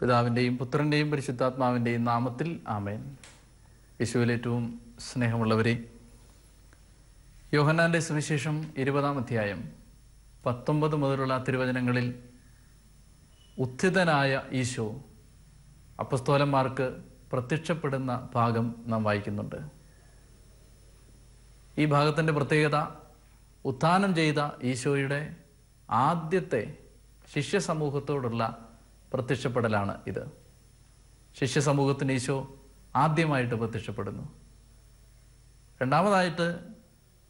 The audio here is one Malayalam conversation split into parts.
പിതാവിൻ്റെയും പുത്രൻ്റെയും പരിശുദ്ധാത്മാവിൻ്റെയും നാമത്തിൽ ആമേൻ യേശുവിലേറ്റവും സ്നേഹമുള്ളവരെ യോഹന്നാൻ്റെ സുവിശേഷം ഇരുപതാം അധ്യായം പത്തൊമ്പത് മുതലുള്ള തിരുവചനങ്ങളിൽ ഉത്ഥിതനായ ഈശോ അപ്പസ്തോലന്മാർക്ക് പ്രത്യക്ഷപ്പെടുന്ന ഭാഗം നാം വായിക്കുന്നുണ്ട് ഈ ഭാഗത്തിൻ്റെ പ്രത്യേകത ഉത്ഥാനം ചെയ്ത ഈശോയുടെ ആദ്യത്തെ ശിഷ്യ സമൂഹത്തോടുള്ള പ്രത്യക്ഷപ്പെടലാണ് ഇത് ശിഷ്യ സമൂഹത്തിന് ഈശോ ആദ്യമായിട്ട് പ്രത്യക്ഷപ്പെടുന്നു രണ്ടാമതായിട്ട്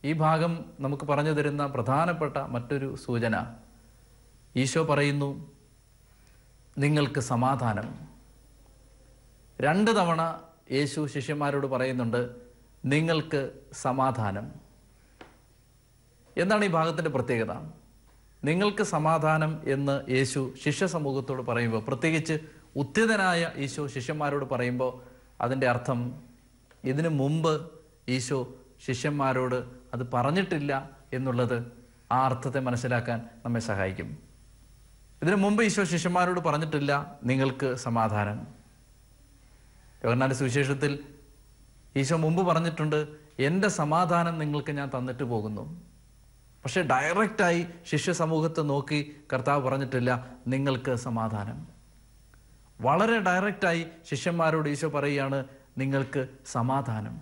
ഈ ഭാഗം നമുക്ക് പറഞ്ഞു തരുന്ന പ്രധാനപ്പെട്ട മറ്റൊരു സൂചന ഈശോ പറയുന്നു നിങ്ങൾക്ക് സമാധാനം രണ്ട് തവണ യേശു ശിഷ്യന്മാരോട് പറയുന്നുണ്ട് നിങ്ങൾക്ക് സമാധാനം എന്താണ് ഈ ഭാഗത്തിൻ്റെ പ്രത്യേകത നിങ്ങൾക്ക് സമാധാനം എന്ന് യേശു ശിഷ്യ സമൂഹത്തോട് പറയുമ്പോൾ പ്രത്യേകിച്ച് ഉത്യതനായ ഈശോ ശിഷ്യന്മാരോട് പറയുമ്പോൾ അതിൻ്റെ അർത്ഥം ഇതിനു മുമ്പ് ഈശോ ശിഷ്യന്മാരോട് അത് പറഞ്ഞിട്ടില്ല എന്നുള്ളത് ആ അർത്ഥത്തെ മനസ്സിലാക്കാൻ നമ്മെ സഹായിക്കും ഇതിനു മുമ്പ് ഈശോ ശിഷ്യന്മാരോട് പറഞ്ഞിട്ടില്ല നിങ്ങൾക്ക് സമാധാനം യോഗനാന്റെ സുവിശേഷത്തിൽ ഈശോ മുമ്പ് പറഞ്ഞിട്ടുണ്ട് എൻ്റെ സമാധാനം നിങ്ങൾക്ക് ഞാൻ തന്നിട്ട് പോകുന്നു പക്ഷെ ഡയറക്റ്റായി ശിഷ്യ സമൂഹത്തെ നോക്കി കർത്താവ് പറഞ്ഞിട്ടില്ല നിങ്ങൾക്ക് സമാധാനം വളരെ ഡയറക്റ്റായി ശിഷ്യന്മാരോട് ഈശോ പറയുകയാണ് നിങ്ങൾക്ക് സമാധാനം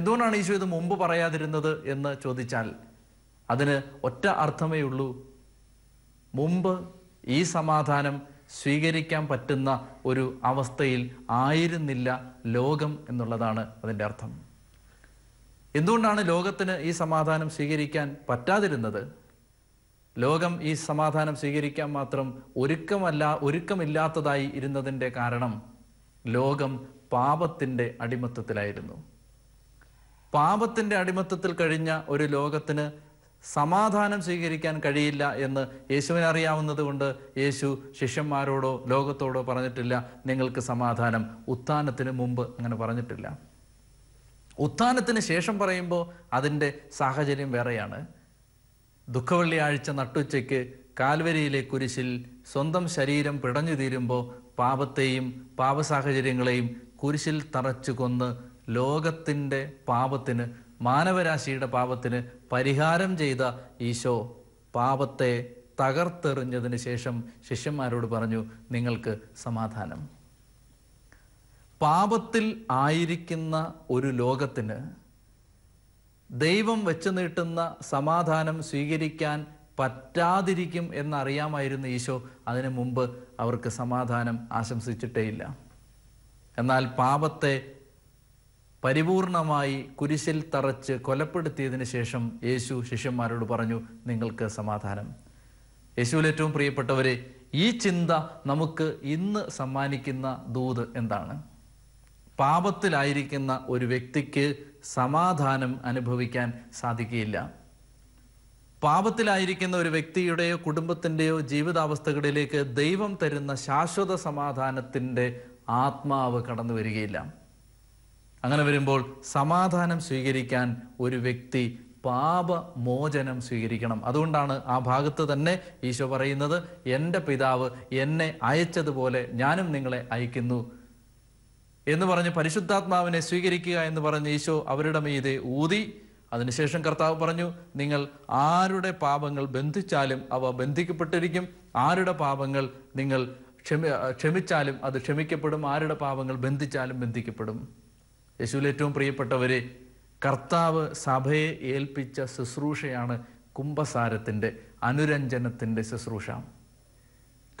എന്തുകൊണ്ടാണ് ഈശോ ഇത് മുമ്പ് പറയാതിരുന്നത് എന്ന് ചോദിച്ചാൽ അതിന് ഒറ്റ അർത്ഥമേ ഉള്ളൂ മുമ്പ് ഈ സമാധാനം സ്വീകരിക്കാൻ പറ്റുന്ന ഒരു അവസ്ഥയിൽ ആയിരുന്നില്ല ലോകം എന്നുള്ളതാണ് അതിൻ്റെ അർത്ഥം എന്തുകൊണ്ടാണ് ലോകത്തിന് ഈ സമാധാനം സ്വീകരിക്കാൻ പറ്റാതിരുന്നത് ലോകം ഈ സമാധാനം സ്വീകരിക്കാൻ മാത്രം ഒരുക്കമല്ല ഒരുക്കമില്ലാത്തതായി ഇരുന്നതിൻ്റെ കാരണം ലോകം പാപത്തിൻ്റെ അടിമത്തത്തിലായിരുന്നു പാപത്തിൻ്റെ അടിമത്തത്തിൽ കഴിഞ്ഞ ഒരു ലോകത്തിന് സമാധാനം സ്വീകരിക്കാൻ കഴിയില്ല എന്ന് യേശുവിനെ അറിയാവുന്നത് കൊണ്ട് യേശു ശിഷ്യന്മാരോടോ ലോകത്തോടോ പറഞ്ഞിട്ടില്ല നിങ്ങൾക്ക് സമാധാനം ഉത്ഥാനത്തിന് മുമ്പ് അങ്ങനെ പറഞ്ഞിട്ടില്ല ഉത്ഥാനത്തിന് ശേഷം പറയുമ്പോൾ അതിൻ്റെ സാഹചര്യം വേറെയാണ് ദുഃഖവെള്ളിയാഴ്ച നട്ടുച്ചയ്ക്ക് കാൽവരിയിലെ കുരിശിൽ സ്വന്തം ശരീരം പിടഞ്ഞു തീരുമ്പോൾ പാപത്തെയും പാപസാഹചര്യങ്ങളെയും കുരിശിൽ തറച്ചു കൊന്ന് ലോകത്തിൻ്റെ പാപത്തിന് മാനവരാശിയുടെ പാപത്തിന് പരിഹാരം ചെയ്ത ഈശോ പാപത്തെ തകർത്തെറിഞ്ഞതിന് ശേഷം ശിഷ്യന്മാരോട് പറഞ്ഞു നിങ്ങൾക്ക് സമാധാനം പാപത്തിൽ ആയിരിക്കുന്ന ഒരു ലോകത്തിന് ദൈവം വെച്ചു നീട്ടുന്ന സമാധാനം സ്വീകരിക്കാൻ പറ്റാതിരിക്കും എന്നറിയാമായിരുന്നു ഈശോ അതിനു മുമ്പ് അവർക്ക് സമാധാനം ആശംസിച്ചിട്ടേയില്ല എന്നാൽ പാപത്തെ പരിപൂർണമായി കുരിശിൽ തറച്ച് കൊലപ്പെടുത്തിയതിന് ശേഷം യേശു ശിഷ്യന്മാരോട് പറഞ്ഞു നിങ്ങൾക്ക് സമാധാനം യേശുവിൽ ഏറ്റവും പ്രിയപ്പെട്ടവരെ ഈ ചിന്ത നമുക്ക് ഇന്ന് സമ്മാനിക്കുന്ന ദൂത് എന്താണ് പാപത്തിലായിരിക്കുന്ന ഒരു വ്യക്തിക്ക് സമാധാനം അനുഭവിക്കാൻ സാധിക്കുകയില്ല പാപത്തിലായിരിക്കുന്ന ഒരു വ്യക്തിയുടെയോ കുടുംബത്തിൻ്റെയോ ജീവിതാവസ്ഥകളിലേക്ക് ദൈവം തരുന്ന ശാശ്വത സമാധാനത്തിൻ്റെ ആത്മാവ് കടന്നു വരികയില്ല അങ്ങനെ വരുമ്പോൾ സമാധാനം സ്വീകരിക്കാൻ ഒരു വ്യക്തി പാപമോചനം സ്വീകരിക്കണം അതുകൊണ്ടാണ് ആ ഭാഗത്ത് തന്നെ ഈശോ പറയുന്നത് എൻ്റെ പിതാവ് എന്നെ അയച്ചതുപോലെ ഞാനും നിങ്ങളെ അയക്കുന്നു എന്ന് പറഞ്ഞ് പരിശുദ്ധാത്മാവിനെ സ്വീകരിക്കുക എന്ന് പറഞ്ഞ് ഈശോ അവരുടെ മീതെ ഊതി അതിനുശേഷം കർത്താവ് പറഞ്ഞു നിങ്ങൾ ആരുടെ പാപങ്ങൾ ബന്ധിച്ചാലും അവ ബന്ധിക്കപ്പെട്ടിരിക്കും ആരുടെ പാപങ്ങൾ നിങ്ങൾ ക്ഷമി ക്ഷമിച്ചാലും അത് ക്ഷമിക്കപ്പെടും ആരുടെ പാപങ്ങൾ ബന്ധിച്ചാലും ബന്ധിക്കപ്പെടും യേശുവിൽ ഏറ്റവും പ്രിയപ്പെട്ടവരെ കർത്താവ് സഭയെ ഏൽപ്പിച്ച ശുശ്രൂഷയാണ് കുംഭസാരത്തിൻ്റെ അനുരഞ്ജനത്തിൻ്റെ ശുശ്രൂഷ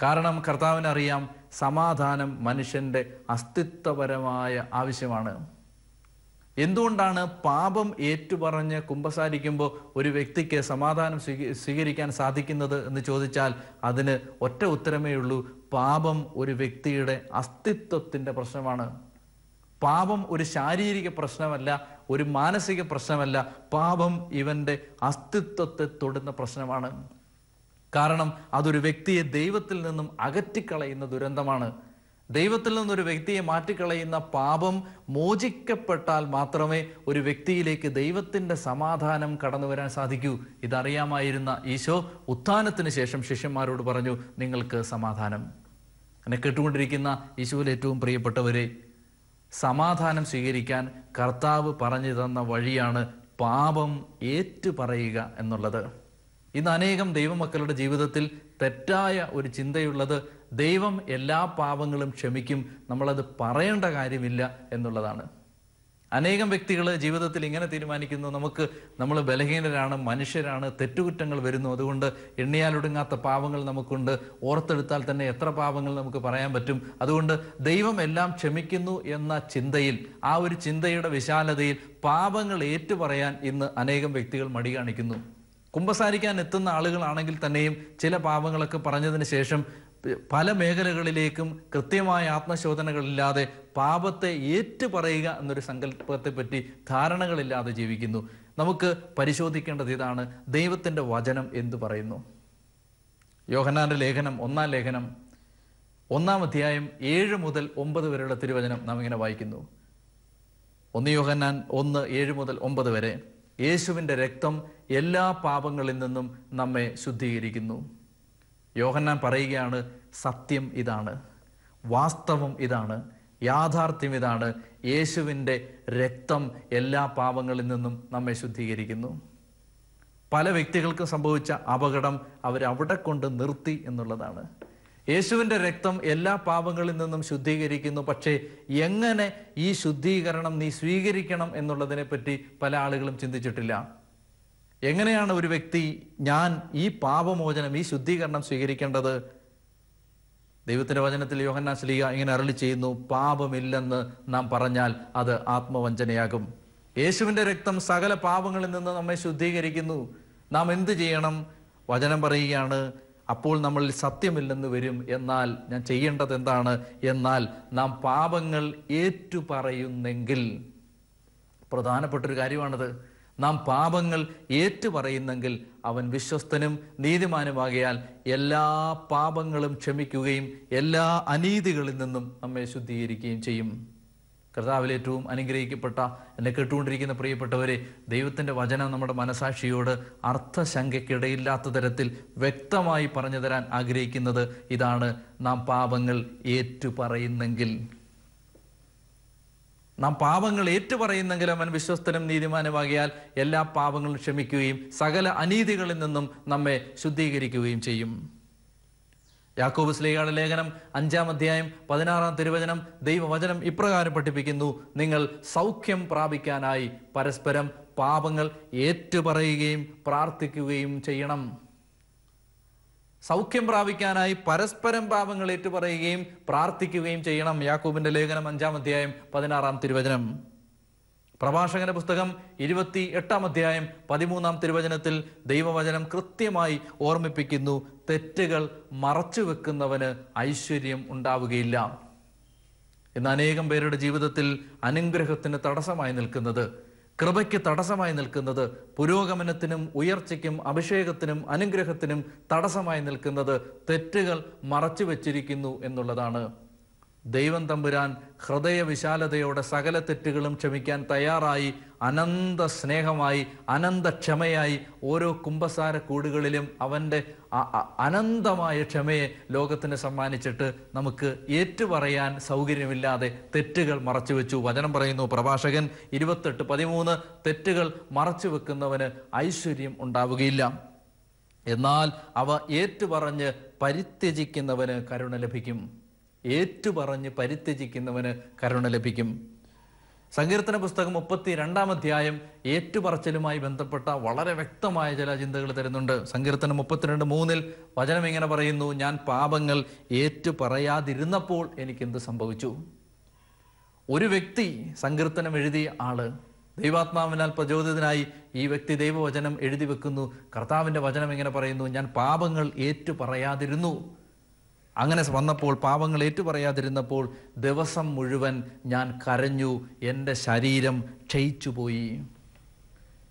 കാരണം കർത്താവിനറിയാം സമാധാനം മനുഷ്യൻ്റെ അസ്തിത്വപരമായ ആവശ്യമാണ് എന്തുകൊണ്ടാണ് പാപം ഏറ്റുപറഞ്ഞ് കുമ്പസാരിക്കുമ്പോൾ ഒരു വ്യക്തിക്ക് സമാധാനം സ്വീകരിക്കാൻ സാധിക്കുന്നത് എന്ന് ചോദിച്ചാൽ അതിന് ഒറ്റ ഉത്തരമേ ഉള്ളൂ പാപം ഒരു വ്യക്തിയുടെ അസ്തിത്വത്തിൻ്റെ പ്രശ്നമാണ് പാപം ഒരു ശാരീരിക പ്രശ്നമല്ല ഒരു മാനസിക പ്രശ്നമല്ല പാപം ഇവൻ്റെ അസ്തിത്വത്തെ തൊടുന്ന പ്രശ്നമാണ് കാരണം അതൊരു വ്യക്തിയെ ദൈവത്തിൽ നിന്നും അകറ്റിക്കളയുന്ന ദുരന്തമാണ് ദൈവത്തിൽ നിന്നൊരു വ്യക്തിയെ മാറ്റിക്കളയുന്ന പാപം മോചിക്കപ്പെട്ടാൽ മാത്രമേ ഒരു വ്യക്തിയിലേക്ക് ദൈവത്തിൻ്റെ സമാധാനം കടന്നു വരാൻ സാധിക്കൂ ഇതറിയാമായിരുന്ന ഈശോ ഉത്ഥാനത്തിന് ശേഷം ശിഷ്യന്മാരോട് പറഞ്ഞു നിങ്ങൾക്ക് സമാധാനം എന്നെ കേട്ടുകൊണ്ടിരിക്കുന്ന ഈശോയിൽ ഏറ്റവും പ്രിയപ്പെട്ടവരെ സമാധാനം സ്വീകരിക്കാൻ കർത്താവ് പറഞ്ഞു തന്ന വഴിയാണ് പാപം ഏറ്റുപറയുക എന്നുള്ളത് ഇന്ന് അനേകം ദൈവമക്കളുടെ ജീവിതത്തിൽ തെറ്റായ ഒരു ചിന്തയുള്ളത് ദൈവം എല്ലാ പാപങ്ങളും ക്ഷമിക്കും നമ്മളത് പറയേണ്ട കാര്യമില്ല എന്നുള്ളതാണ് അനേകം വ്യക്തികൾ ജീവിതത്തിൽ ഇങ്ങനെ തീരുമാനിക്കുന്നു നമുക്ക് നമ്മൾ ബലഹീനരാണ് മനുഷ്യരാണ് തെറ്റുകുറ്റങ്ങൾ വരുന്നു അതുകൊണ്ട് എണ്ണിയാലൊടുങ്ങാത്ത പാപങ്ങൾ നമുക്കുണ്ട് ഓർത്തെടുത്താൽ തന്നെ എത്ര പാപങ്ങൾ നമുക്ക് പറയാൻ പറ്റും അതുകൊണ്ട് ദൈവം എല്ലാം ക്ഷമിക്കുന്നു എന്ന ചിന്തയിൽ ആ ഒരു ചിന്തയുടെ വിശാലതയിൽ പാപങ്ങൾ ഏറ്റുപറയാൻ ഇന്ന് അനേകം വ്യക്തികൾ മടി കാണിക്കുന്നു കുമ്പസാരിക്കാൻ എത്തുന്ന ആളുകളാണെങ്കിൽ തന്നെയും ചില പാപങ്ങളൊക്കെ പറഞ്ഞതിന് ശേഷം പല മേഖലകളിലേക്കും കൃത്യമായ ആത്മശോധനകളില്ലാതെ പാപത്തെ ഏറ്റുപറയുക എന്നൊരു പറ്റി ധാരണകളില്ലാതെ ജീവിക്കുന്നു നമുക്ക് പരിശോധിക്കേണ്ടത് ഇതാണ് ദൈവത്തിൻ്റെ വചനം എന്തു പറയുന്നു യോഹനാന്റെ ലേഖനം ഒന്നാം ലേഖനം ഒന്നാം അധ്യായം ഏഴ് മുതൽ ഒമ്പത് വരെയുള്ള തിരുവചനം നാം ഇങ്ങനെ വായിക്കുന്നു ഒന്ന് യോഹന്നാൻ ഒന്ന് ഏഴ് മുതൽ ഒമ്പത് വരെ യേശുവിൻ്റെ രക്തം എല്ലാ പാപങ്ങളിൽ നിന്നും നമ്മെ ശുദ്ധീകരിക്കുന്നു യോഹന്നാൻ പറയുകയാണ് സത്യം ഇതാണ് വാസ്തവം ഇതാണ് യാഥാർത്ഥ്യം ഇതാണ് യേശുവിൻ്റെ രക്തം എല്ലാ പാപങ്ങളിൽ നിന്നും നമ്മെ ശുദ്ധീകരിക്കുന്നു പല വ്യക്തികൾക്കും സംഭവിച്ച അപകടം അവരവിടെ കൊണ്ട് നിർത്തി എന്നുള്ളതാണ് യേശുവിൻ്റെ രക്തം എല്ലാ പാപങ്ങളിൽ നിന്നും ശുദ്ധീകരിക്കുന്നു പക്ഷേ എങ്ങനെ ഈ ശുദ്ധീകരണം നീ സ്വീകരിക്കണം എന്നുള്ളതിനെ പറ്റി പല ആളുകളും ചിന്തിച്ചിട്ടില്ല എങ്ങനെയാണ് ഒരു വ്യക്തി ഞാൻ ഈ പാപമോചനം ഈ ശുദ്ധീകരണം സ്വീകരിക്കേണ്ടത് ദൈവത്തിൻ്റെ വചനത്തിൽ യോഹന്നാ ശ്ലീഹ ഇങ്ങനെ അരളി ചെയ്യുന്നു പാപമില്ലെന്ന് നാം പറഞ്ഞാൽ അത് ആത്മവഞ്ചനയാകും യേശുവിൻ്റെ രക്തം സകല പാപങ്ങളിൽ നിന്ന് നമ്മെ ശുദ്ധീകരിക്കുന്നു നാം എന്ത് ചെയ്യണം വചനം പറയുകയാണ് അപ്പോൾ നമ്മളിൽ സത്യമില്ലെന്ന് വരും എന്നാൽ ഞാൻ ചെയ്യേണ്ടത് എന്താണ് എന്നാൽ നാം പാപങ്ങൾ ഏറ്റുപറയുന്നെങ്കിൽ പ്രധാനപ്പെട്ടൊരു കാര്യമാണത് നാം പാപങ്ങൾ ഏറ്റുപറയുന്നെങ്കിൽ അവൻ വിശ്വസ്തനും നീതിമാനുമാകിയാൽ എല്ലാ പാപങ്ങളും ക്ഷമിക്കുകയും എല്ലാ അനീതികളിൽ നിന്നും നമ്മെ ശുദ്ധീകരിക്കുകയും ചെയ്യും കർത്താവിൽ ഏറ്റവും അനുഗ്രഹിക്കപ്പെട്ട എന്നെ കേട്ടുകൊണ്ടിരിക്കുന്ന പ്രിയപ്പെട്ടവരെ ദൈവത്തിൻ്റെ വചനം നമ്മുടെ മനസാക്ഷിയോട് അർത്ഥശങ്കയ്ക്കിടയില്ലാത്ത തരത്തിൽ വ്യക്തമായി പറഞ്ഞു തരാൻ ആഗ്രഹിക്കുന്നത് ഇതാണ് നാം പാപങ്ങൾ ഏറ്റുപറയുന്നെങ്കിൽ നാം പാപങ്ങൾ ഏറ്റുപറയുന്നെങ്കിൽ അവൻ വിശ്വസ്തനും നീതിമാനുമാകിയാൽ എല്ലാ പാപങ്ങളും ക്ഷമിക്കുകയും സകല അനീതികളിൽ നിന്നും നമ്മെ ശുദ്ധീകരിക്കുകയും ചെയ്യും യാക്കോബ് സ്ലീഹയുടെ ലേഖനം അഞ്ചാം അധ്യായം പതിനാറാം തിരുവചനം ദൈവവചനം ഇപ്രകാരം പഠിപ്പിക്കുന്നു നിങ്ങൾ സൗഖ്യം പ്രാപിക്കാനായി പരസ്പരം പാപങ്ങൾ ഏറ്റുപറയുകയും പ്രാർത്ഥിക്കുകയും ചെയ്യണം സൗഖ്യം പ്രാപിക്കാനായി പരസ്പരം പാപങ്ങൾ ഏറ്റുപറയുകയും പ്രാർത്ഥിക്കുകയും ചെയ്യണം യാക്കൂബിന്റെ ലേഖനം അഞ്ചാം അധ്യായം പതിനാറാം തിരുവചനം പ്രഭാഷകന്റെ പുസ്തകം ഇരുപത്തി എട്ടാം അധ്യായം പതിമൂന്നാം തിരുവചനത്തിൽ ദൈവവചനം കൃത്യമായി ഓർമ്മിപ്പിക്കുന്നു തെറ്റുകൾ മറച്ചു വെക്കുന്നവന് ഐശ്വര്യം ഉണ്ടാവുകയില്ല എന്ന് അനേകം പേരുടെ ജീവിതത്തിൽ അനുഗ്രഹത്തിന് തടസ്സമായി നിൽക്കുന്നത് കൃപയ്ക്ക് തടസ്സമായി നിൽക്കുന്നത് പുരോഗമനത്തിനും ഉയർച്ചയ്ക്കും അഭിഷേകത്തിനും അനുഗ്രഹത്തിനും തടസ്സമായി നിൽക്കുന്നത് തെറ്റുകൾ മറച്ചു വച്ചിരിക്കുന്നു എന്നുള്ളതാണ് ദൈവം തമ്പുരാൻ ഹൃദയ വിശാലതയോടെ സകല തെറ്റുകളും ക്ഷമിക്കാൻ തയ്യാറായി അനന്ത സ്നേഹമായി അനന്ത ക്ഷമയായി ഓരോ കുംഭസാര കൂടുകളിലും അവൻ്റെ അനന്തമായ ക്ഷമയെ ലോകത്തിന് സമ്മാനിച്ചിട്ട് നമുക്ക് ഏറ്റുപറയാൻ സൗകര്യമില്ലാതെ തെറ്റുകൾ മറച്ചു വെച്ചു വചനം പറയുന്നു പ്രഭാഷകൻ ഇരുപത്തെട്ട് പതിമൂന്ന് തെറ്റുകൾ മറച്ചു വെക്കുന്നവന് ഐശ്വര്യം ഉണ്ടാവുകയില്ല എന്നാൽ അവ ഏറ്റുപറഞ്ഞ് പരിത്യജിക്കുന്നവന് കരുണ ലഭിക്കും ഏറ്റുപറഞ്ഞ് പരിത്യജിക്കുന്നവന് കരുണ ലഭിക്കും സങ്കീർത്തന പുസ്തകം മുപ്പത്തി രണ്ടാം അധ്യായം ഏറ്റുപറച്ചിലുമായി ബന്ധപ്പെട്ട വളരെ വ്യക്തമായ ചില ചിന്തകൾ തരുന്നുണ്ട് സങ്കീർത്തനം മുപ്പത്തിരണ്ട് മൂന്നിൽ വചനം ഇങ്ങനെ പറയുന്നു ഞാൻ പാപങ്ങൾ ഏറ്റു പറയാതിരുന്നപ്പോൾ എനിക്കെന്ത് സംഭവിച്ചു ഒരു വ്യക്തി സങ്കീർത്തനം എഴുതിയ ആള് ദൈവാത്മാവിനാൽ പ്രചോദിതനായി ഈ വ്യക്തി ദൈവവചനം എഴുതി വെക്കുന്നു കർത്താവിൻ്റെ വചനം ഇങ്ങനെ പറയുന്നു ഞാൻ പാപങ്ങൾ ഏറ്റു പറയാതിരുന്നു അങ്ങനെ വന്നപ്പോൾ പാപങ്ങൾ ഏറ്റുപറയാതിരുന്നപ്പോൾ ദിവസം മുഴുവൻ ഞാൻ കരഞ്ഞു എൻ്റെ ശരീരം ക്ഷയിച്ചുപോയി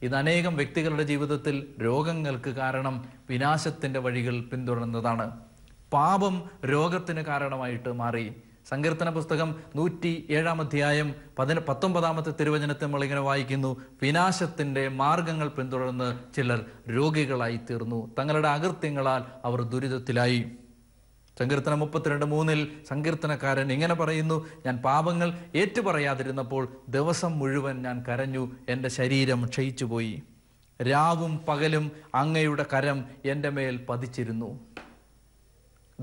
ഇത് അനേകം വ്യക്തികളുടെ ജീവിതത്തിൽ രോഗങ്ങൾക്ക് കാരണം വിനാശത്തിൻ്റെ വഴികൾ പിന്തുടരുന്നതാണ് പാപം രോഗത്തിന് കാരണമായിട്ട് മാറി സങ്കീർത്തന പുസ്തകം നൂറ്റി ഏഴാം അധ്യായം പതിന പത്തൊമ്പതാമത്തെ തിരുവചനത്തെ നമ്മളിങ്ങനെ വായിക്കുന്നു വിനാശത്തിൻ്റെ മാർഗങ്ങൾ പിന്തുടർന്ന് ചിലർ രോഗികളായി തീർന്നു തങ്ങളുടെ അകൃത്യങ്ങളാൽ അവർ ദുരിതത്തിലായി സങ്കീർത്തനം മുപ്പത്തിരണ്ട് മൂന്നിൽ സങ്കീർത്തനക്കാരൻ ഇങ്ങനെ പറയുന്നു ഞാൻ പാപങ്ങൾ ഏറ്റുപറയാതിരുന്നപ്പോൾ ദിവസം മുഴുവൻ ഞാൻ കരഞ്ഞു എൻ്റെ ശരീരം ക്ഷയിച്ചുപോയി രാവും പകലും അങ്ങയുടെ കരം എൻ്റെ മേൽ പതിച്ചിരുന്നു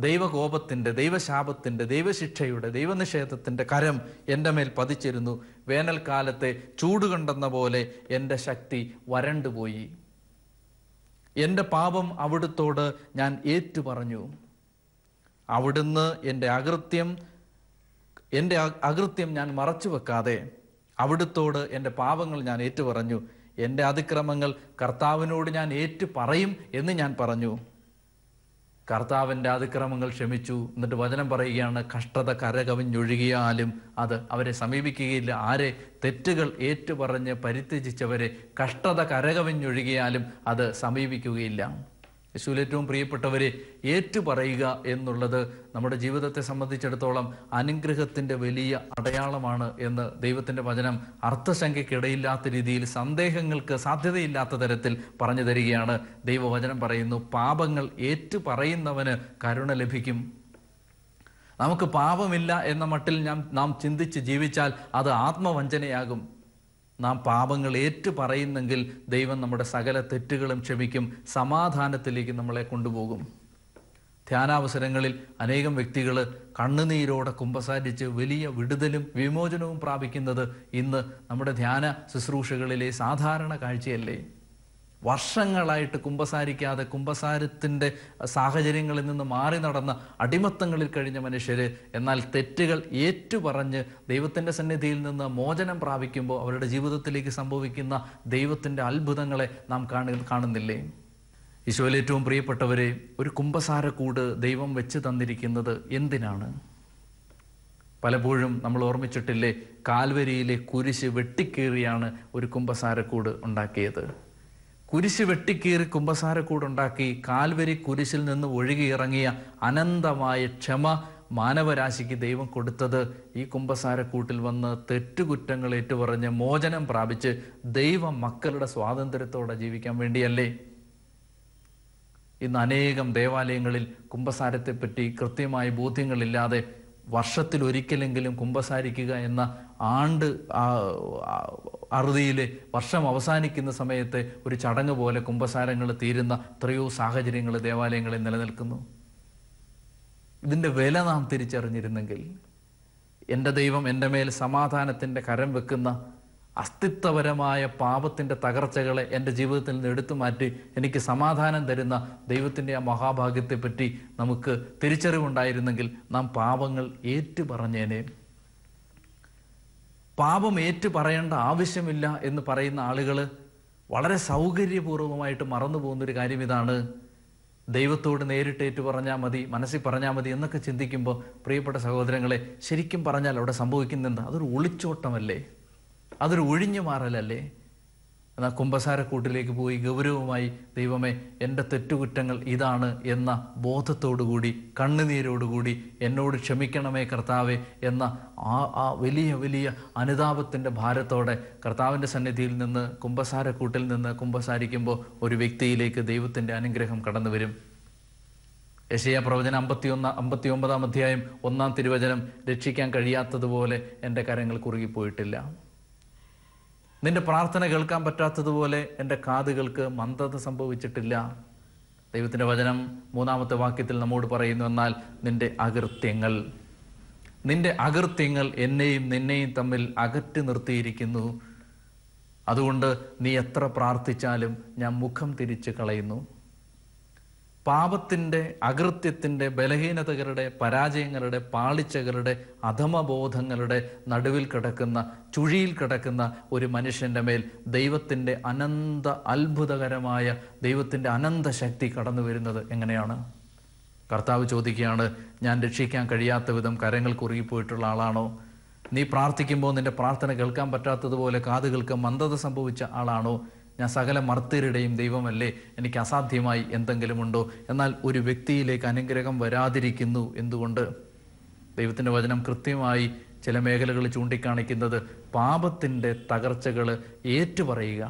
ദൈവകോപത്തിൻ്റെ ദൈവശാപത്തിൻ്റെ ദൈവശിക്ഷയുടെ ദൈവനിഷേധത്തിൻ്റെ കരം എൻ്റെ മേൽ പതിച്ചിരുന്നു വേനൽക്കാലത്തെ ചൂട് കണ്ടെന്ന പോലെ എൻ്റെ ശക്തി വരണ്ടുപോയി എൻ്റെ പാപം അവിടുത്തോട് ഞാൻ ഏറ്റുപറഞ്ഞു അവിടുന്ന് എൻ്റെ അകൃത്യം എൻ്റെ അകൃത്യം ഞാൻ മറച്ചു വെക്കാതെ അവിടുത്തോട് എൻ്റെ പാപങ്ങൾ ഞാൻ ഏറ്റുപറഞ്ഞു എൻ്റെ അതിക്രമങ്ങൾ കർത്താവിനോട് ഞാൻ ഏറ്റു പറയും എന്ന് ഞാൻ പറഞ്ഞു കർത്താവിൻ്റെ അതിക്രമങ്ങൾ ക്ഷമിച്ചു എന്നിട്ട് വചനം പറയുകയാണ് കഷ്ടത കരകവിഞ്ഞൊഴുകിയാലും അത് അവരെ സമീപിക്കുകയില്ല ആരെ തെറ്റുകൾ ഏറ്റുപറഞ്ഞ് പരിത്യജിച്ചവരെ കഷ്ടത കരകവിഞ്ഞൊഴുകിയാലും അത് സമീപിക്കുകയില്ല യേശുവിൽ ഏറ്റവും പ്രിയപ്പെട്ടവരെ ഏറ്റുപറയുക എന്നുള്ളത് നമ്മുടെ ജീവിതത്തെ സംബന്ധിച്ചിടത്തോളം അനുഗ്രഹത്തിൻ്റെ വലിയ അടയാളമാണ് എന്ന് ദൈവത്തിൻ്റെ വചനം അർത്ഥശങ്കയ്ക്കിടയില്ലാത്ത രീതിയിൽ സന്ദേഹങ്ങൾക്ക് സാധ്യതയില്ലാത്ത തരത്തിൽ പറഞ്ഞു തരികയാണ് ദൈവവചനം പറയുന്നു പാപങ്ങൾ ഏറ്റുപറയുന്നവന് കരുണ ലഭിക്കും നമുക്ക് പാപമില്ല എന്ന മട്ടിൽ ഞാൻ നാം ചിന്തിച്ച് ജീവിച്ചാൽ അത് ആത്മവഞ്ചനയാകും നാം പാപങ്ങൾ ഏറ്റു പറയുന്നെങ്കിൽ ദൈവം നമ്മുടെ സകല തെറ്റുകളും ക്ഷമിക്കും സമാധാനത്തിലേക്ക് നമ്മളെ കൊണ്ടുപോകും ധ്യാനാവസരങ്ങളിൽ അനേകം വ്യക്തികൾ കണ്ണുനീരോടെ കുമ്പസാരിച്ച് വലിയ വിടുതലും വിമോചനവും പ്രാപിക്കുന്നത് ഇന്ന് നമ്മുടെ ധ്യാന ശുശ്രൂഷകളിലെ സാധാരണ കാഴ്ചയല്ലേ വർഷങ്ങളായിട്ട് കുംഭസാരിക്കാതെ കുംഭസാരത്തിൻ്റെ സാഹചര്യങ്ങളിൽ നിന്ന് മാറി നടന്ന അടിമത്തങ്ങളിൽ കഴിഞ്ഞ മനുഷ്യർ എന്നാൽ തെറ്റുകൾ ഏറ്റുപറഞ്ഞ് ദൈവത്തിൻ്റെ സന്നിധിയിൽ നിന്ന് മോചനം പ്രാപിക്കുമ്പോൾ അവരുടെ ജീവിതത്തിലേക്ക് സംഭവിക്കുന്ന ദൈവത്തിൻ്റെ അത്ഭുതങ്ങളെ നാം കാണുന്നില്ലേ ഈശോയിൽ ഏറ്റവും പ്രിയപ്പെട്ടവരെ ഒരു കുംഭസാരക്കൂട് ദൈവം വെച്ച് തന്നിരിക്കുന്നത് എന്തിനാണ് പലപ്പോഴും നമ്മൾ ഓർമ്മിച്ചിട്ടില്ലേ കാൽവരിയിലെ കുരിശ് വെട്ടിക്കേറിയാണ് ഒരു കുംഭസാരക്കൂട് ഉണ്ടാക്കിയത് കുരിശ് വെട്ടിക്കീറി കുമ്പസാരക്കൂടുണ്ടാക്കി കാൽവരി കുരിശിൽ നിന്ന് ഒഴുകിയിറങ്ങിയ അനന്തമായ ക്ഷമ മാനവരാശിക്ക് ദൈവം കൊടുത്തത് ഈ കുമ്പസാരക്കൂട്ടിൽ വന്ന് തെറ്റുകുറ്റങ്ങൾ ഏറ്റുപറഞ്ഞ് മോചനം പ്രാപിച്ച് ദൈവം മക്കളുടെ സ്വാതന്ത്ര്യത്തോടെ ജീവിക്കാൻ വേണ്ടിയല്ലേ ഇന്ന് അനേകം ദേവാലയങ്ങളിൽ കുമ്പസാരത്തെപ്പറ്റി കൃത്യമായ ബോധ്യങ്ങളില്ലാതെ വർഷത്തിൽ ഒരിക്കലെങ്കിലും കുമ്പസാരിക്കുക എന്ന ആണ്ട് അറുതിയിൽ വർഷം അവസാനിക്കുന്ന സമയത്തെ ഒരു ചടങ്ങ് പോലെ കുംഭസാരങ്ങൾ തീരുന്ന എത്രയോ സാഹചര്യങ്ങൾ ദേവാലയങ്ങളിൽ നിലനിൽക്കുന്നു ഇതിൻ്റെ വില നാം തിരിച്ചറിഞ്ഞിരുന്നെങ്കിൽ എൻ്റെ ദൈവം എൻ്റെ മേൽ സമാധാനത്തിൻ്റെ കരം വെക്കുന്ന അസ്തിത്വപരമായ പാപത്തിൻ്റെ തകർച്ചകളെ എൻ്റെ ജീവിതത്തിൽ നിന്ന് എടുത്തു മാറ്റി എനിക്ക് സമാധാനം തരുന്ന ദൈവത്തിൻ്റെ ആ മഹാഭാഗ്യത്തെപ്പറ്റി നമുക്ക് തിരിച്ചറിവുണ്ടായിരുന്നെങ്കിൽ നാം പാപങ്ങൾ ഏറ്റുപറഞ്ഞേനെ പാപം ഏറ്റു പറയേണ്ട ആവശ്യമില്ല എന്ന് പറയുന്ന ആളുകൾ വളരെ സൗകര്യപൂർവമായിട്ട് മറന്നു പോകുന്നൊരു കാര്യം ഇതാണ് ദൈവത്തോട് നേരിട്ട് ഏറ്റു പറഞ്ഞാൽ മതി മനസ്സിൽ പറഞ്ഞാൽ മതി എന്നൊക്കെ ചിന്തിക്കുമ്പോൾ പ്രിയപ്പെട്ട സഹോദരങ്ങളെ ശരിക്കും പറഞ്ഞാൽ അവിടെ സംഭവിക്കുന്നുണ്ട് അതൊരു ഒളിച്ചോട്ടമല്ലേ അതൊരു ഒഴിഞ്ഞു മാറലല്ലേ എന്നാൽ കുംഭസാരക്കൂട്ടിലേക്ക് പോയി ഗൗരവമായി ദൈവമേ എൻ്റെ തെറ്റുകുറ്റങ്ങൾ ഇതാണ് എന്ന ബോധത്തോടുകൂടി കണ്ണുനീരോടുകൂടി എന്നോട് ക്ഷമിക്കണമേ കർത്താവെ എന്ന ആ ആ വലിയ വലിയ അനുതാപത്തിൻ്റെ ഭാരത്തോടെ കർത്താവിൻ്റെ സന്നിധിയിൽ നിന്ന് കുംഭസാരക്കൂട്ടിൽ നിന്ന് കുമ്പസാരിക്കുമ്പോൾ ഒരു വ്യക്തിയിലേക്ക് ദൈവത്തിൻ്റെ അനുഗ്രഹം കടന്നു വരും യശയ പ്രവചനം ഒന്ന് അമ്പത്തി ഒമ്പതാം അധ്യായം ഒന്നാം തിരുവചനം രക്ഷിക്കാൻ കഴിയാത്തതുപോലെ എൻ്റെ കരങ്ങൾ കുറുകിപ്പോയിട്ടില്ല നിന്റെ പ്രാർത്ഥന കേൾക്കാൻ പറ്റാത്തതുപോലെ എൻ്റെ കാതുകൾക്ക് മന്ദത സംഭവിച്ചിട്ടില്ല ദൈവത്തിൻ്റെ വചനം മൂന്നാമത്തെ വാക്യത്തിൽ നമ്മോട് പറയുന്നു എന്നാൽ നിന്റെ അകൃത്യങ്ങൾ നിന്റെ അകൃത്യങ്ങൾ എന്നെയും നിന്നെയും തമ്മിൽ അകറ്റി നിർത്തിയിരിക്കുന്നു അതുകൊണ്ട് നീ എത്ര പ്രാർത്ഥിച്ചാലും ഞാൻ മുഖം തിരിച്ചു കളയുന്നു പാപത്തിൻ്റെ അകൃത്യത്തിൻ്റെ ബലഹീനതകളുടെ പരാജയങ്ങളുടെ പാളിച്ചകളുടെ അധമബോധങ്ങളുടെ നടുവിൽ കിടക്കുന്ന ചുഴിയിൽ കിടക്കുന്ന ഒരു മനുഷ്യൻ്റെ മേൽ ദൈവത്തിൻ്റെ അനന്ത അത്ഭുതകരമായ ദൈവത്തിൻ്റെ അനന്ത ശക്തി കടന്നു വരുന്നത് എങ്ങനെയാണ് കർത്താവ് ചോദിക്കുകയാണ് ഞാൻ രക്ഷിക്കാൻ കഴിയാത്ത വിധം കരങ്ങൾ കുറുകിപ്പോയിട്ടുള്ള ആളാണോ നീ പ്രാർത്ഥിക്കുമ്പോൾ നിന്റെ പ്രാർത്ഥന കേൾക്കാൻ പറ്റാത്തതുപോലെ കാതുകൾക്ക് മന്ദത സംഭവിച്ച ആളാണോ ഞാൻ സകല മർത്തരുടെയും ദൈവമല്ലേ എനിക്ക് അസാധ്യമായി എന്തെങ്കിലും ഉണ്ടോ എന്നാൽ ഒരു വ്യക്തിയിലേക്ക് അനുഗ്രഹം വരാതിരിക്കുന്നു എന്തുകൊണ്ട് ദൈവത്തിൻ്റെ വചനം കൃത്യമായി ചില മേഖലകൾ ചൂണ്ടിക്കാണിക്കുന്നത് പാപത്തിൻ്റെ തകർച്ചകൾ ഏറ്റുപറയുക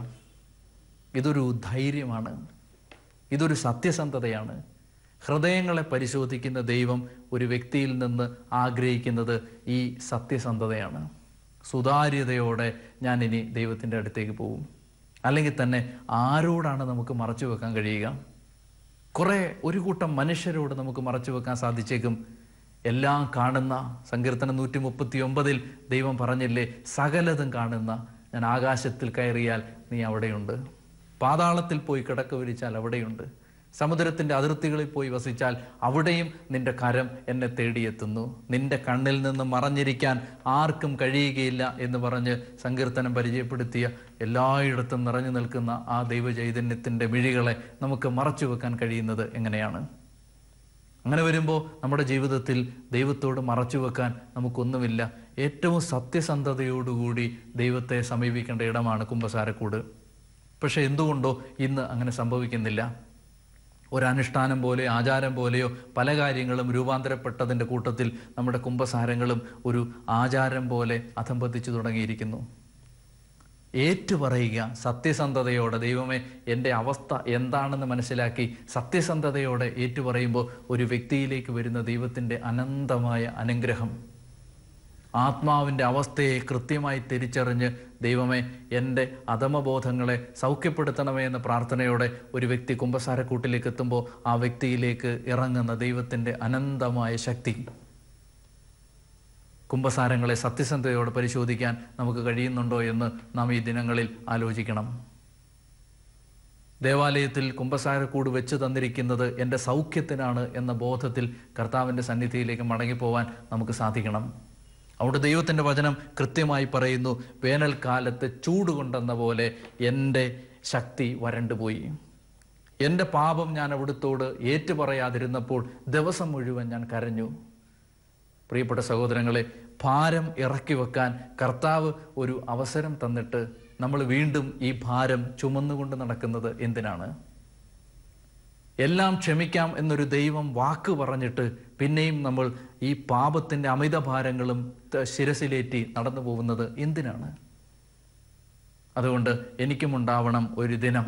ഇതൊരു ധൈര്യമാണ് ഇതൊരു സത്യസന്ധതയാണ് ഹൃദയങ്ങളെ പരിശോധിക്കുന്ന ദൈവം ഒരു വ്യക്തിയിൽ നിന്ന് ആഗ്രഹിക്കുന്നത് ഈ സത്യസന്ധതയാണ് സുതാര്യതയോടെ ഞാൻ ഇനി ദൈവത്തിൻ്റെ അടുത്തേക്ക് പോകും അല്ലെങ്കിൽ തന്നെ ആരോടാണ് നമുക്ക് മറച്ചു വെക്കാൻ കഴിയുക കുറേ ഒരു കൂട്ടം മനുഷ്യരോട് നമുക്ക് മറച്ചു വെക്കാൻ സാധിച്ചേക്കും എല്ലാം കാണുന്ന സങ്കീർത്തനം നൂറ്റി മുപ്പത്തി ഒമ്പതിൽ ദൈവം പറഞ്ഞില്ലേ സകലതും കാണുന്ന ഞാൻ ആകാശത്തിൽ കയറിയാൽ നീ അവിടെയുണ്ട് പാതാളത്തിൽ പോയി കിടക്ക വിരിച്ചാൽ അവിടെയുണ്ട് സമുദ്രത്തിൻ്റെ അതിർത്തികളിൽ പോയി വസിച്ചാൽ അവിടെയും നിന്റെ കരം എന്നെ തേടിയെത്തുന്നു നിന്റെ കണ്ണിൽ നിന്ന് മറഞ്ഞിരിക്കാൻ ആർക്കും കഴിയുകയില്ല എന്ന് പറഞ്ഞ് സങ്കീർത്തനം പരിചയപ്പെടുത്തിയ എല്ലായിടത്തും നിറഞ്ഞു നിൽക്കുന്ന ആ ദൈവചൈതന്യത്തിൻ്റെ മിഴികളെ നമുക്ക് മറച്ചു വെക്കാൻ കഴിയുന്നത് എങ്ങനെയാണ് അങ്ങനെ വരുമ്പോൾ നമ്മുടെ ജീവിതത്തിൽ ദൈവത്തോട് മറച്ചു വെക്കാൻ നമുക്കൊന്നുമില്ല ഏറ്റവും സത്യസന്ധതയോടുകൂടി ദൈവത്തെ സമീപിക്കേണ്ട ഇടമാണ് കുംഭസാരക്കൂട് പക്ഷേ എന്തുകൊണ്ടോ ഇന്ന് അങ്ങനെ സംഭവിക്കുന്നില്ല ഒരനുഷ്ഠാനം പോലെ ആചാരം പോലെയോ പല കാര്യങ്ങളും രൂപാന്തരപ്പെട്ടതിൻ്റെ കൂട്ടത്തിൽ നമ്മുടെ കുംഭസാരങ്ങളും ഒരു ആചാരം പോലെ അധംബന്ധിച്ചു തുടങ്ങിയിരിക്കുന്നു ഏറ്റുപറയുക സത്യസന്ധതയോടെ ദൈവമേ എൻ്റെ അവസ്ഥ എന്താണെന്ന് മനസ്സിലാക്കി സത്യസന്ധതയോടെ ഏറ്റുപറയുമ്പോൾ ഒരു വ്യക്തിയിലേക്ക് വരുന്ന ദൈവത്തിൻ്റെ അനന്തമായ അനുഗ്രഹം ആത്മാവിൻ്റെ അവസ്ഥയെ കൃത്യമായി തിരിച്ചറിഞ്ഞ് ദൈവമേ എൻ്റെ അധമബോധങ്ങളെ സൗഖ്യപ്പെടുത്തണമേ എന്ന പ്രാർത്ഥനയോടെ ഒരു വ്യക്തി കുംഭസാരക്കൂട്ടിലേക്ക് എത്തുമ്പോൾ ആ വ്യക്തിയിലേക്ക് ഇറങ്ങുന്ന ദൈവത്തിൻ്റെ അനന്തമായ ശക്തി കുംഭസാരങ്ങളെ സത്യസന്ധതയോടെ പരിശോധിക്കാൻ നമുക്ക് കഴിയുന്നുണ്ടോ എന്ന് നാം ഈ ദിനങ്ങളിൽ ആലോചിക്കണം ദേവാലയത്തിൽ കുംഭസാരക്കൂട് വെച്ച് തന്നിരിക്കുന്നത് എൻ്റെ സൗഖ്യത്തിനാണ് എന്ന ബോധത്തിൽ കർത്താവിൻ്റെ സന്നിധിയിലേക്ക് മടങ്ങിപ്പോവാൻ നമുക്ക് സാധിക്കണം അവിടെ ദൈവത്തിൻ്റെ വചനം കൃത്യമായി പറയുന്നു വേനൽക്കാലത്ത് ചൂട് കൊണ്ടെന്ന പോലെ എൻ്റെ ശക്തി വരണ്ടുപോയി എൻ്റെ പാപം ഞാൻ അവിടുത്തോട് ഏറ്റുപറയാതിരുന്നപ്പോൾ ദിവസം മുഴുവൻ ഞാൻ കരഞ്ഞു പ്രിയപ്പെട്ട സഹോദരങ്ങളെ ഭാരം ഇറക്കി വെക്കാൻ കർത്താവ് ഒരു അവസരം തന്നിട്ട് നമ്മൾ വീണ്ടും ഈ ഭാരം ചുമന്നുകൊണ്ട് നടക്കുന്നത് എന്തിനാണ് എല്ലാം ക്ഷമിക്കാം എന്നൊരു ദൈവം വാക്ക് പറഞ്ഞിട്ട് പിന്നെയും നമ്മൾ ഈ പാപത്തിൻ്റെ അമിതഭാരങ്ങളും ശിരസിലേറ്റി നടന്നു പോകുന്നത് എന്തിനാണ് അതുകൊണ്ട് എനിക്കും ഉണ്ടാവണം ഒരു ദിനം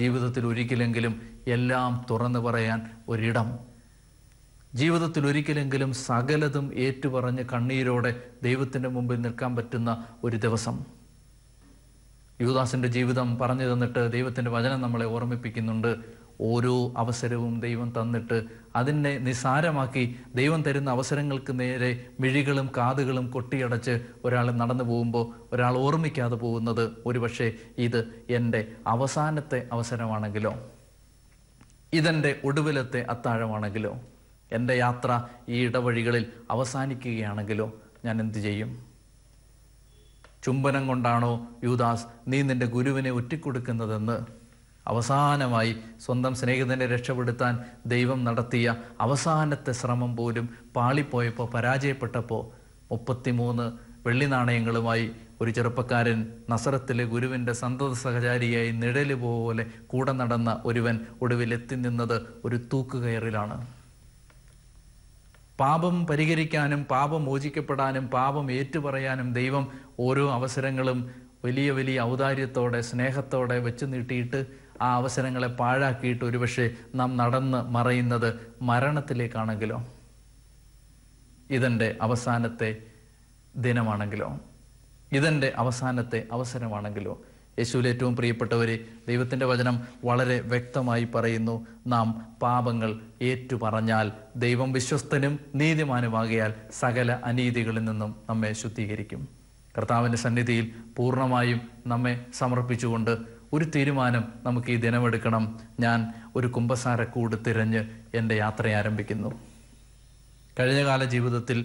ജീവിതത്തിൽ ഒരിക്കലെങ്കിലും എല്ലാം തുറന്നു പറയാൻ ഒരിടം ജീവിതത്തിൽ ഒരിക്കലെങ്കിലും സകലതും ഏറ്റുപറഞ്ഞ് കണ്ണീരോടെ ദൈവത്തിൻ്റെ മുമ്പിൽ നിൽക്കാൻ പറ്റുന്ന ഒരു ദിവസം യുവദാസിൻ്റെ ജീവിതം പറഞ്ഞു തന്നിട്ട് ദൈവത്തിൻ്റെ വചനം നമ്മളെ ഓർമ്മിപ്പിക്കുന്നുണ്ട് ഓരോ അവസരവും ദൈവം തന്നിട്ട് അതിനെ നിസാരമാക്കി ദൈവം തരുന്ന അവസരങ്ങൾക്ക് നേരെ മിഴികളും കാതുകളും കൊട്ടിയടച്ച് ഒരാൾ നടന്നു പോകുമ്പോൾ ഒരാൾ ഓർമ്മിക്കാതെ പോകുന്നത് ഒരുപക്ഷെ ഇത് എൻ്റെ അവസാനത്തെ അവസരമാണെങ്കിലോ ഇതെൻ്റെ ഒടുവിലത്തെ അത്താഴമാണെങ്കിലോ എൻ്റെ യാത്ര ഈ ഇടവഴികളിൽ അവസാനിക്കുകയാണെങ്കിലോ ഞാൻ എന്തു ചെയ്യും ചുംബനം കൊണ്ടാണോ യൂദാസ് നീ നിൻ്റെ ഗുരുവിനെ ഒറ്റിക്കൊടുക്കുന്നതെന്ന് അവസാനമായി സ്വന്തം സ്നേഹിതനെ രക്ഷപ്പെടുത്താൻ ദൈവം നടത്തിയ അവസാനത്തെ ശ്രമം പോലും പാളിപ്പോയപ്പോൾ പരാജയപ്പെട്ടപ്പോൾ മുപ്പത്തിമൂന്ന് വെള്ളി നാണയങ്ങളുമായി ഒരു ചെറുപ്പക്കാരൻ നസറത്തിലെ ഗുരുവിൻ്റെ സന്തത സഹചാരിയായി നിഴല് പോലെ കൂടെ നടന്ന ഒരുവൻ ഒടുവിൽ എത്തി നിന്നത് ഒരു തൂക്കുകയറിലാണ് പാപം പരിഹരിക്കാനും പാപം മോചിക്കപ്പെടാനും പാപം ഏറ്റുപറയാനും ദൈവം ഓരോ അവസരങ്ങളും വലിയ വലിയ ഔദാര്യത്തോടെ സ്നേഹത്തോടെ വെച്ചു നീട്ടിയിട്ട് ആ അവസരങ്ങളെ പാഴാക്കിയിട്ട് ഒരുപക്ഷെ നാം നടന്ന് മറയുന്നത് മരണത്തിലേക്കാണെങ്കിലോ ഇതെൻ്റെ അവസാനത്തെ ദിനമാണെങ്കിലോ ഇതെൻ്റെ അവസാനത്തെ അവസരമാണെങ്കിലോ യേശുവിൽ ഏറ്റവും പ്രിയപ്പെട്ടവർ ദൈവത്തിൻ്റെ വചനം വളരെ വ്യക്തമായി പറയുന്നു നാം പാപങ്ങൾ ഏറ്റുപറഞ്ഞാൽ ദൈവം വിശ്വസ്തനും നീതിമാനുമാകിയാൽ സകല അനീതികളിൽ നിന്നും നമ്മെ ശുദ്ധീകരിക്കും കർത്താവിൻ്റെ സന്നിധിയിൽ പൂർണ്ണമായും നമ്മെ സമർപ്പിച്ചുകൊണ്ട് ഒരു തീരുമാനം നമുക്ക് ഈ ദിനമെടുക്കണം ഞാൻ ഒരു കുംഭസാരക്കൂട് തിരഞ്ഞ് എൻ്റെ യാത്ര ആരംഭിക്കുന്നു കഴിഞ്ഞകാല ജീവിതത്തിൽ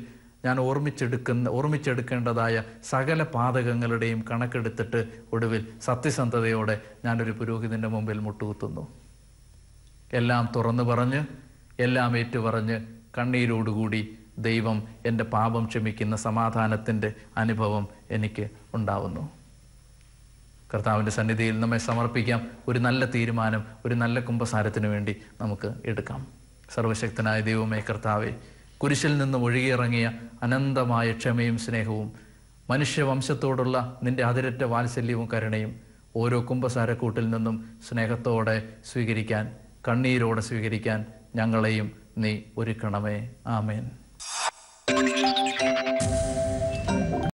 ഞാൻ ഓർമ്മിച്ചെടുക്കുന്ന ഓർമ്മിച്ചെടുക്കേണ്ടതായ സകല പാതകങ്ങളുടെയും കണക്കെടുത്തിട്ട് ഒടുവിൽ സത്യസന്ധതയോടെ ഞാനൊരു പുരോഹിതൻ്റെ മുമ്പിൽ മുട്ടുകുത്തുന്നു എല്ലാം തുറന്നു പറഞ്ഞ് എല്ലാം ഏറ്റുപറഞ്ഞ് കണ്ണീരോടുകൂടി ദൈവം എൻ്റെ പാപം ക്ഷമിക്കുന്ന സമാധാനത്തിൻ്റെ അനുഭവം എനിക്ക് ഉണ്ടാവുന്നു കർത്താവിൻ്റെ സന്നിധിയിൽ നമ്മെ സമർപ്പിക്കാം ഒരു നല്ല തീരുമാനം ഒരു നല്ല കുംഭസാരത്തിന് വേണ്ടി നമുക്ക് എടുക്കാം സർവശക്തനായ ദൈവമേ കർത്താവെ കുരിശിൽ നിന്ന് ഒഴുകിയിറങ്ങിയ അനന്തമായ ക്ഷമയും സ്നേഹവും മനുഷ്യവംശത്തോടുള്ള നിൻ്റെ അതിരറ്റ വാത്സല്യവും കരുണയും ഓരോ കുംഭസാരക്കൂട്ടിൽ നിന്നും സ്നേഹത്തോടെ സ്വീകരിക്കാൻ കണ്ണീരോടെ സ്വീകരിക്കാൻ ഞങ്ങളെയും നീ ഒരുക്കണമേ ആമേൻ